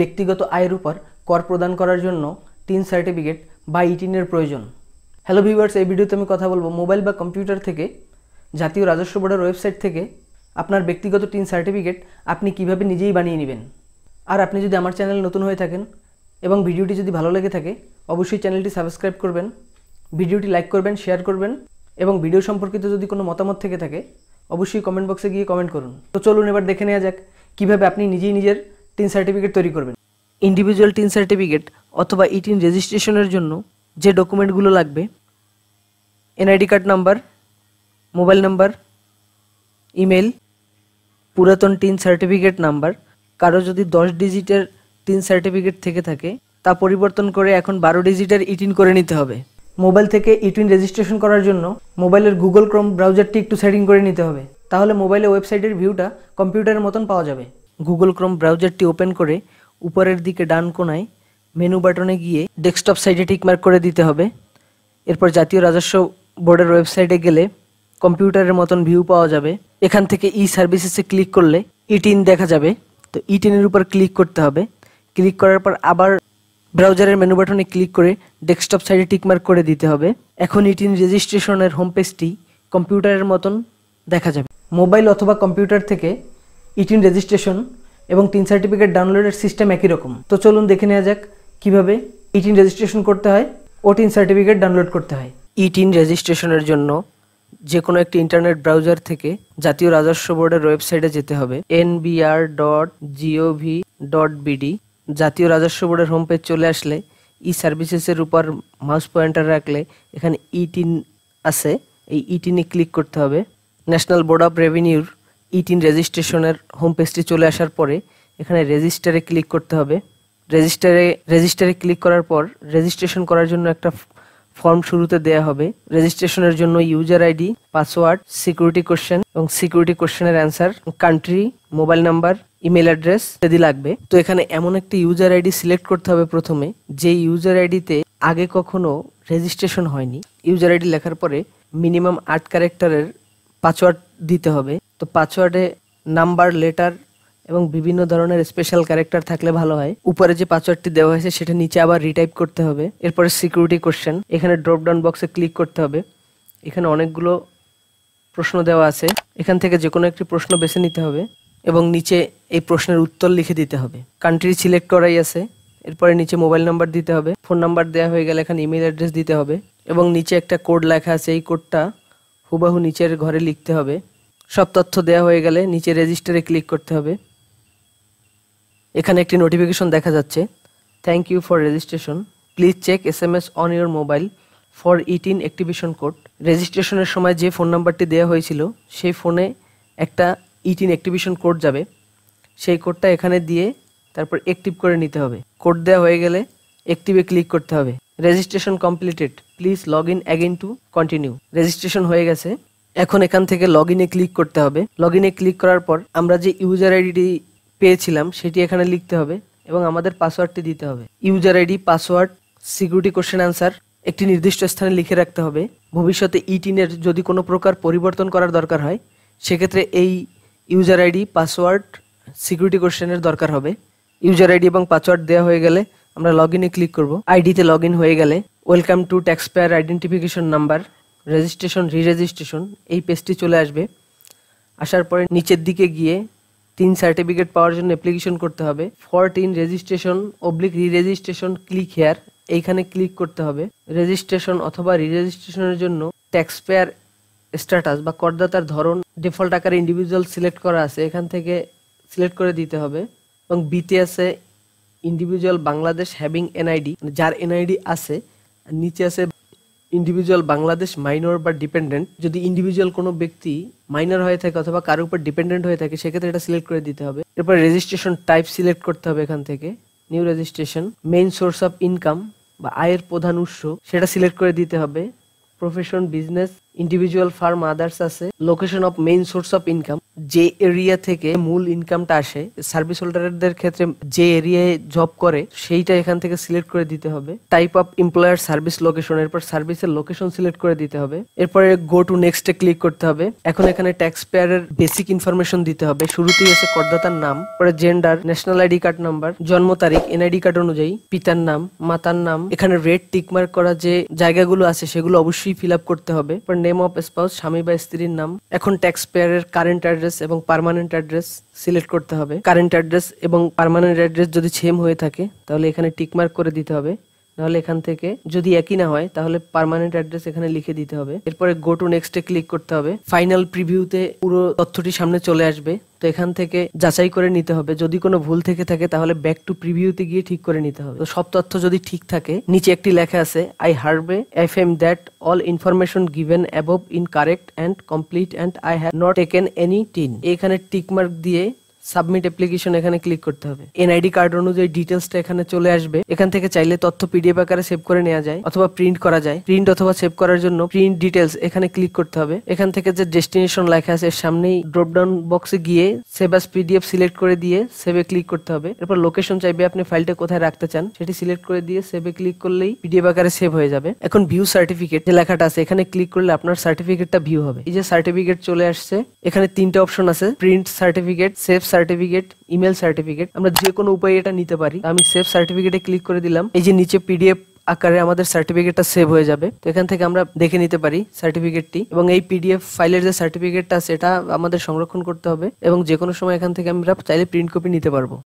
ব্যক্তিগত আয়ের উপর কর প্রদান করার জন্য টিন সার্টিফিকেট বা ইটিনের প্রয়োজন হ্যালো ভিউয়ার্স এই ভিডিওতে আমি কথা বলবো মোবাইল বা কম্পিউটার থেকে জাতীয় রাজস্ব বোর্ডের ওয়েবসাইট থেকে আপনার ব্যক্তিগত টিন সার্টিফিকেট আপনি কিভাবে নিজেই বানিয়ে নেবেন আর আপনি যদি আমার চ্যানেল নতুন হয়ে থাকেন এবং ভিডিওটি যদি ভালো লেগে থাকে অবশ্যই চ্যানেলটি সাবস্ক্রাইব করবেন ভিডিওটি লাইক করবেন শেয়ার করবেন এবং ভিডিও সম্পর্কিত যদি কোনো মতামত থেকে থাকে অবশ্যই কমেন্ট বক্সে গিয়ে কমেন্ট করুন তো চলুন এবার দেখে নেওয়া যাক কীভাবে আপনি নিজেই নিজের টিন সার্টিফিকেট তৈরি করবেন ইন্ডিভিজুয়াল টিন সার্টিফিকেট অথবা ইটিন e রেজিস্ট্রেশনের জন্য যে ডকুমেন্টগুলো লাগবে NID card number mobile number email পুরাতন টিন সার্টিফিকেট নাম্বার কারো যদি দশ ডিজিটের টিন সার্টিফিকেট থেকে থাকে তা পরিবর্তন করে এখন বারো ডিজিটের ইটিন e করে নিতে হবে মোবাইল থেকে ইটিন e রেজিস্ট্রেশন করার জন্য মোবাইলের গুগল ক্রোম ব্রাউজারটি একটু সেটিং করে নিতে হবে তাহলে মোবাইলের ওয়েবসাইটের ভিউটা কম্পিউটারের মতন পাওয়া যাবে গুগল ক্রোম ব্রাউজারটি ওপেন করে উপরের দিকে ডান কোনায় মেনু বাটনে গিয়ে ডেস্কটপ সাইডে টিকমার্ক করে দিতে হবে এরপর জাতীয় রাজস্ব বোর্ডের ওয়েবসাইটে গেলে কম্পিউটারের মতন ভিউ পাওয়া যাবে এখান থেকে ই সার্ভিসেসে ক্লিক করলে ইটিন দেখা যাবে তো ইটিনের উপর ক্লিক করতে হবে ক্লিক করার পর আবার ব্রাউজারের মেনু বাটনে ক্লিক করে ডেস্কটপ সাইডে টিকমার্ক করে দিতে হবে এখন ইটিন রেজিস্ট্রেশনের হোম পেজটি কম্পিউটারের মতন দেখা যাবে মোবাইল অথবা কম্পিউটার থেকে ইটিন রেজিস্ট্রেশন এবং তিন সার্টিফিকেট ডাউনলোডের সিস্টেম একই রকম তো চলুন দেখে নেওয়া যাক কীভাবে ইটিন রেজিস্ট্রেশন করতে হয় ও টিন সার্টিফিকেট ডাউনলোড করতে হয় ইটিন রেজিস্ট্রেশনের জন্য যে কোনো একটি ইন্টারনেট ব্রাউজার থেকে জাতীয় রাজস্ব বোর্ডের ওয়েবসাইটে যেতে হবে NBR dot GOV dot BD জাতীয় রাজস্ব বোর্ডের হোম পেজ চলে আসলে ই সার্ভিসেসের উপর মাউস পয়েন্টার রাখলে এখানে ইটিন আছে এই ইটিনে ক্লিক করতে হবে ন্যাশনাল বোর্ড অফ রেভিনিউর ইটিন রেজিস্ট্রেশনের হোম পেজটি চলে আসার পরে এখানে রেজিস্টারে ক্লিক করতে হবে রেজিস্টারে রেজিস্টারে ক্লিক করার পর রেজিস্ট্রেশন করার জন্য একটা ফর্ম শুরুতে দেয়া হবে রেজিস্ট্রেশনের জন্য user ID password security question এবং সিকিউরিটি কোশ্চেনের answer country mobile number email address ইত্যাদি লাগবে তো এখানে এমন একটি ইউজার আইডি সিলেক্ট করতে হবে প্রথমে যে ইউজার আইডিতে আগে কখনো রেজিস্ট্রেশন হয়নি ইউজার আইডি লেখার পরে মিনিমাম আট ক্যারেক্টারের পাসওয়ার্ড দিতে হবে তো পাসওয়ার্ডে নাম্বার লেটার এবং বিভিন্ন ধরনের স্পেশাল ক্যারেক্টার থাকলে ভালো হয় উপরে যে পাসওয়ার্ডটি দেওয়া হয়েছে সেটা নিচে আবার রিটাইপ করতে হবে এরপরে সিকিউরিটি কোশ্চেন এখানে ড্রপডাউন বক্সে ক্লিক করতে হবে এখানে অনেকগুলো প্রশ্ন দেওয়া আছে এখান থেকে যে কোনো একটি প্রশ্ন বেছে নিতে হবে এবং নিচে এই প্রশ্নের উত্তর লিখে দিতে হবে কান্ট্রি সিলেক্ট করাই আছে এরপরে নিচে মোবাইল নাম্বার দিতে হবে ফোন নাম্বার দেওয়া হয়ে গেলে এখানে ইমেল অ্যাড্রেস দিতে হবে এবং নিচে একটা কোড লেখা আছে এই কোডটা হুবাহু নিচের ঘরে লিখতে হবে সব তথ্য দেওয়া হয়ে গেলে নিচে রেজিস্টারে ক্লিক করতে হবে এখানে একটি নোটিফিকেশন দেখা যাচ্ছে thank you for registration please check S M S on your mobile for eTIN in activation code রেজিস্ট্রেশনের সময় যে ফোন নাম্বারটি দেওয়া হয়েছিল সেই ফোনে একটা ইটিন ইন অ্যাক্টিভেশন কোড যাবে সেই কোডটা এখানে দিয়ে তারপর অ্যাক্টিভ করে নিতে হবে কোড দেওয়া হয়ে গেলে অ্যাক্টিভে ক্লিক করতে হবে registration completed please log in again to continue registration হয়ে গেছে এখন এখান থেকে লগ ইনে ক্লিক করতে হবে লগ ইনে ক্লিক করার পর আমরা যে ইউজার আইডিটি পেয়েছিলাম সেটি এখানে লিখতে হবে এবং আমাদের পাসওয়ার্ডটি দিতে হবে user ID password security question answer একটি নির্দিষ্ট স্থানে লিখে রাখতে হবে ভবিষ্যতে ইটিনের e যদি কোনো প্রকার পরিবর্তন করার দরকার হয় সেক্ষেত্রে এই ইউজার আইডি পাসওয়ার্ড সিকিউরিটি কোশ্চেনের দরকার হবে ইউজার আইডি এবং পাসওয়ার্ড দেওয়া হয়ে গেলে আমরা লগ ইনে ক্লিক করব আইডিতে লগ ইন হয়ে গেলে welcome to taxpayer identification number registration reregistration এই পেজটি চলে আসবে আসার পরে নিচের দিকে গিয়ে তিন সার্টিফিকেট পাওয়ার জন্য অ্যাপ্লিকেশন করতে হবে for TIN registration oblique reregistration click here এইখানে ক্লিক করতে হবে রেজিস্ট্রেশন অথবা রিরেজিস্ট্রেশনের জন্য ট্যাক্স পেয়ার স্ট্যাটাস বা করদাতার ধরন ডিফল্ট আকারে ইন্ডিভিজুয়াল সিলেক্ট করা আছে এখান থেকে সিলেক্ট করে দিতে হবে এবং বিতে আছে ইন্ডিভিজুয়াল বাংলাদেশ হ্যাভিং এনআইডি যার এনআইডি আছে নিচে আছে ইন্ডিভিজুয়াল বাংলাদেশ মাইনর বা ডিপেন্ডেন্ট যদি ইন্ডিভিজুয়াল কোনো ব্যক্তি মাইনর হয়ে থাকে অথবা কারোর উপর ডিপেন্ডেন্ট হয়ে থাকে সেক্ষেত্রে এটা সিলেক্ট করে দিতে হবে এরপর রেজিস্ট্রেশন টাইপ সিলেক্ট করতে হবে এখান থেকে new registration main source of income বা আয়ের প্রধান উৎস সেটা সিলেক্ট করে দিতে হবে profession business individual firm others আছে location of main source of income যে এরিয়া থেকে মূল ইনকামটা আসে সার্ভিস হোল্ডারদের ক্ষেত্রে যে এরিয়ায় জব করে সেইটা এখান থেকে সিলেক্ট করে দিতে হবে type of employer service location এরপর সার্ভিসের লোকেশন সিলেক্ট করে দিতে হবে এরপরে গো টু নেক্সটে ক্লিক করতে হবে এখন এখানে ট্যাক্স পেয়ারের বেসিক ইনফরমেশন দিতে হবে শুরুতেই আছে করদাতার নাম পরে gender national ID card number জন্ম তারিখ এনআইডি কার্ড অনুযায়ী পিতার নাম মাতার নাম এখানে রেড টিকমার্ক করা যে জায়গাগুলো আছে সেগুলো অবশ্যই ফিল আপ করতে হবে নেম অফ স্পাউস স্বামী বা স্ত্রীর নাম এখন ট্যাক্স পেয়ারের কারেন্ট অ্যাড্রেস এবং পারমানেন্ট অ্যাড্রেস সিলেক্ট করতে হবে কারেন্ট অ্যাড্রেস এবং পারমানেন্ট অ্যাড্রেস যদি সেম হয়ে থাকে তাহলে এখানে টিকমার্ক করে দিতে হবে নাহলে এখান থেকে যদি একই না হয় তাহলে পারমানেন্ট অ্যাড্রেস এখানে লিখে দিতে হবে এরপরে গো টু নেক্সটে ক্লিক করতে হবে ফাইনাল প্রিভিউতে পুরো তথ্যটি সামনে চলে আসবে তো এখান থেকে যাচাই করে নিতে হবে যদি কোনো ভুল থেকে থাকে তাহলে ব্যাক টু প্রিভিউতে গিয়ে ঠিক করে নিতে হবে তো সব তথ্য যদি ঠিক থাকে নিচে একটি লেখা আছে I hereby affirm that all information given above in correct and complete and I have not taken any TIN এখানে টিকমার্ক দিয়ে সাবমিট অ্যাপ্লিকেশন এখানে ক্লিক করতে হবে এনআইডি কার্ড অনুযায়ী ডিটেলসটা এখানে চলে আসবে এখান থেকে চাইলে তথ্য পিডিএফ আকারে সেভ করে নেওয়া যায় অথবা প্রিন্ট করা যায় প্রিন্ট অথবা সেভ করার জন্য প্রিন্ট ডিটেলস এখানে ক্লিক করতে হবে এখান থেকে যে ডেস্টিনেশন লেখা আছে সামনেই ড্রপডাউন বক্সে গিয়ে সেভ অ্যাস পিডিএফ সিলেক্ট করে দিয়ে সেভে ক্লিক করতে হবে এরপর লোকেশন চাইবে আপনি ফাইলটা কোথায় রাখতে চান সেটি সিলেক্ট করে দিয়ে সেভে ক্লিক করলেই পিডিএফ আকারে সেভ হয়ে যাবে এখন ভিউ সার্টিফিকেট যে লেখাটা আছে এখানে ক্লিক করলে আপনার সার্টিফিকেটটা ভিউ হবে এই যে সার্টিফিকেট চলে আসছে এখানে তিনটা অপশন আছে print certificate save certificate email certificate আমরা যে কোনো উপায়ে এটা নিতে পারি আমি সেভ সার্টিফিকেটে ক্লিক করে দিলাম এই যে নিচে পিডিএফ আকারে আমাদের সার্টিফিকেটটা সেভ হয়ে যাবে তো এখান থেকে আমরা দেখে নিতে পারি সার্টিফিকেটটি এবং এই পিডিএফ ফাইলের যে সার্টিফিকেটটা সেটা আমাদের সংরক্ষণ করতে হবে এবং যে কোনো সময় এখান থেকে আমরা চাইলে প্রিন্ট কপি নিতে পারবো